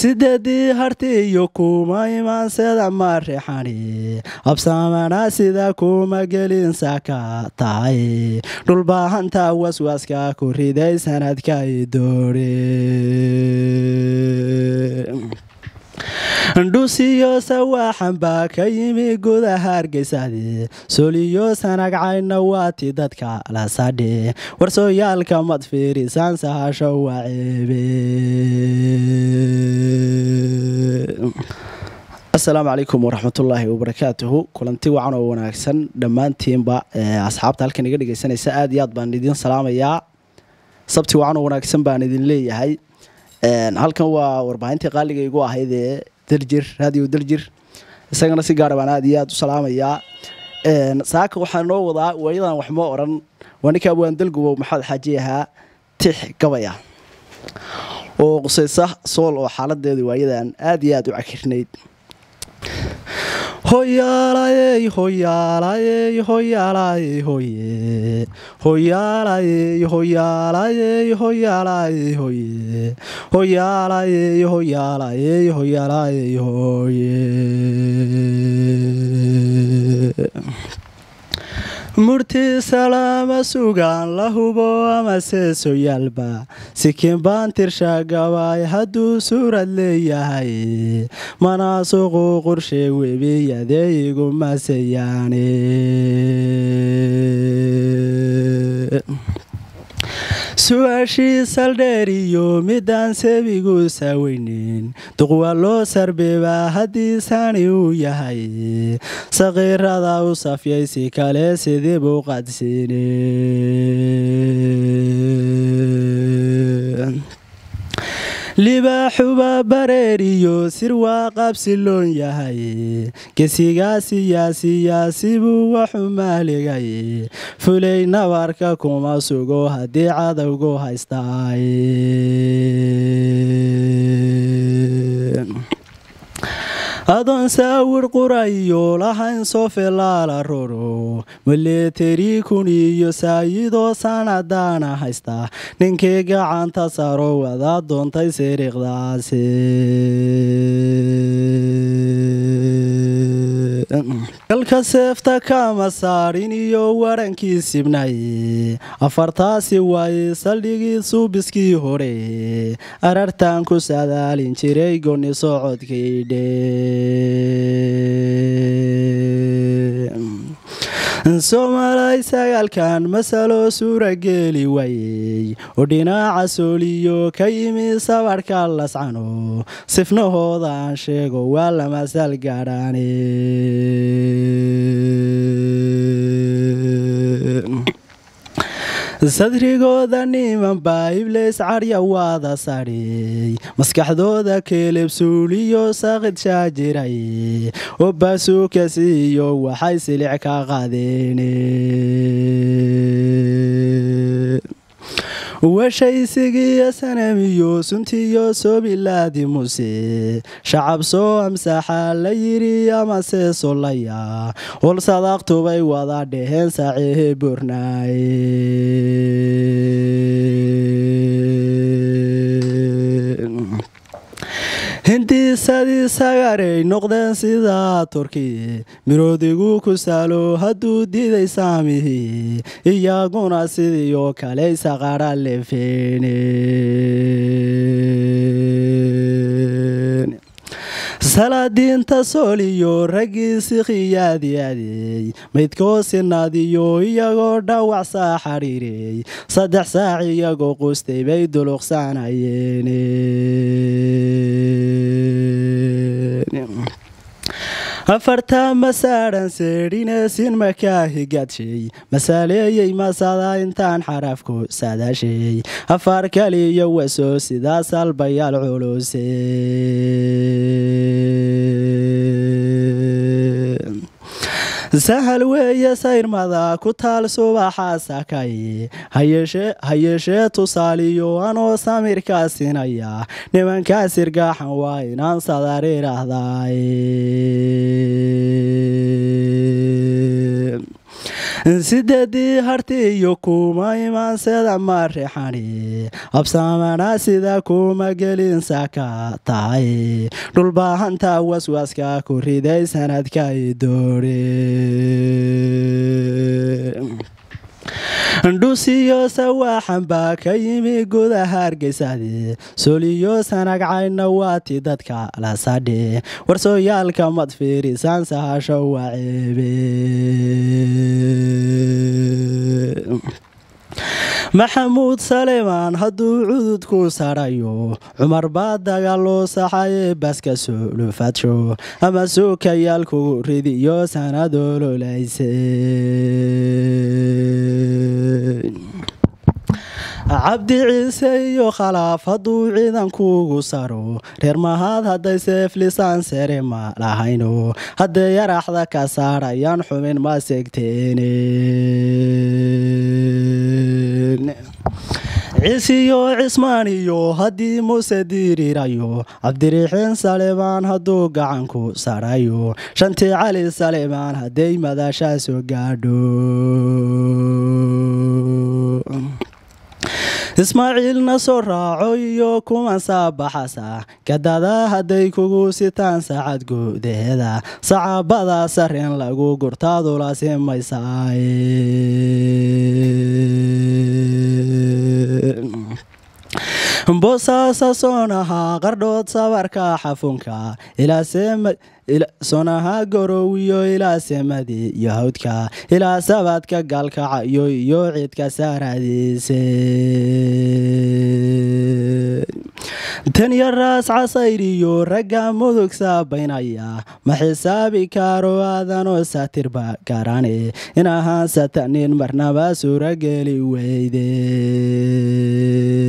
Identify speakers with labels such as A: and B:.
A: sideedii harti iyo kuma iman seda ma reexani habsamana sida kuma gelin saaka tahay dhulbaahanta waswaska ku riday sanadkay doore dhuusiyoosa waa ka yimi gudaha argeysadhi sooliyoosa nagcayna waati dadka la sadhi warsooyaalka mad fiirisaan sahasho waa ceebe asalaamu calaykum waraxmatullaahi wabarakaatuhu kulanti wacan oo wanaagsan dhammaantiinba eh, asxaabta halkan iga dhegaysanaysa aad iyo aad baan idiin salaamayaa sabti wacan oo wanaagsan baan idin leeyahay eh, halkan waa warbaahintii qaaligaygu ahaydee daljir radio daljir isagana si gaara ah baan aad iyo aad u salaamayaa saaka waxaa noo wadaa waayadan wax ma oran waa ninka dalgubow maxamed xaaji ahaa tix gabaya oo qusaysa sool oo xaaladeedu waayadan aad iyo aad u cakirnayd Hoy ya la ye, hoy ya ye, hoy ya la ye, hoy ye. Hoy ya ye, hoy ya la ye, hoy ya la ye, hoy ye. Hoy ya ye, hoy ya ye, hoy ya ye, hoy ye. murti salaama sugaan la hubo amase soyaalba sikiinbaan tirshaagabaay hadduu suurad leeyahay manaasuqu qorshe webiyadeeyigu maseyaane su-aashii iyo midaan seebigu saaweynin duq waa loo sarbeebaa haddii saani uu yahay saqiirada u safyay si kale sidii buu qaadsiine libaaxuba bareeriyo sir waa qabsiloon yahay gesigaa siyaasiyaasibuu buu waxu maaligay fulay nabarka kuma sugo haddii cadowgu haystaay adoon saawir qurayo lahayn soofelala roro maleeteri kun iyo saayidoo sanadaana haysta ninkii gacanta saro wadaa doontay siriiqdaase dalka seefta kama saarin iyo warankii sibnay afartaasi waaye saldhigii suubiskii hore arartan ku sadaalin jiray goni socodkaydhe ilaahay sagaalkan masaloo suurageli waayey oo dhinaca sooliyo ka yimi sabarka lascano sifnahooda aan sheego waa la masal gaadhaane sadrigooda niman baa ibleys carya waada sadhiyey maskaxdooda keeleb suuliyo sakhid shaajiray oo baasuukas iyo waxay silic ka qadeen washaysigiyo sanamiyo suntiiyo soo bilaadi muse shacab soo amsaxa la yidhi amase solaya hol sadaaqtubay wada dheheen sacehe bornaaye sadii sagaray noqdeen sida turki miroodigu ku saalo hadduu diiday saamihi iyaguna sidii oo kale isaqara lefeen salaadiinta sooliyo raggii sikhiyaadiyaadey maydkoo sinaadiyo iyagoo dhaawac saa xariirey saddex saac iyagoo qustay bay duluqsaanayeen afartama saaran seedhineesin makaahigadshey masaaleeyey masadaa intaan xarafku saadaashey afar kaliyo wasoo sidaas albayaal culuse sahal weeye sayrmada ku taal subaxa sakay hayeeshee tusaaliyo anoo samirkaa sinaya nimankaa sirgaaxan waa inaan sadar idhaahday sideedii sidadii iyo kuma iman sida reexani habsamana sida kuma gelin saka tahay dhulbaahanta waswaska ku riday sanadkai doore dhusiyosa waaxan baa ka yimi gudaha argeysadhi soliyoosa nagcayna waati dadka la warsooyaalka mad fiirisaan sahasho waa ceebe maxamuud saleemaan hadduu cududku sadhayo cumar baa dagaaloo saxaye baska soolufadsho ama suukayaalku ridiyo sanadololayse cabdi ciise iyo khalaaf hadduu ciidankuugu saro reer mahaad hadday seeflisaan sere ma lahayno haddee yaraxda ka saarayaan xumin ma segteene ciisiyo cismaaniyo haddii muuse diirirayo cabdirixiin saleebaan hadduu gacanku sarayo shantii cali saleebaan hadday madashaa soo gaadho ismaaciilna soo raaco iyo kuwan saabaxasa gadada hadday kugu sitaan saacad gudaheeda sacaabada sar in lagu gurtaadulaasimaysaa äh, bosaasa soonahaa qardhood sabarka xafunka sonaha gorowiyo ilaa semadi iyo hawdka ilaa sabadka gaalkacayo iyo cidka saaraadiise danyaraas casayriyo ragga mudug saabaynaya ma xisaabi karo aadanoo saatirba gaaraane in ahaan satanin marnaba suurageli weyde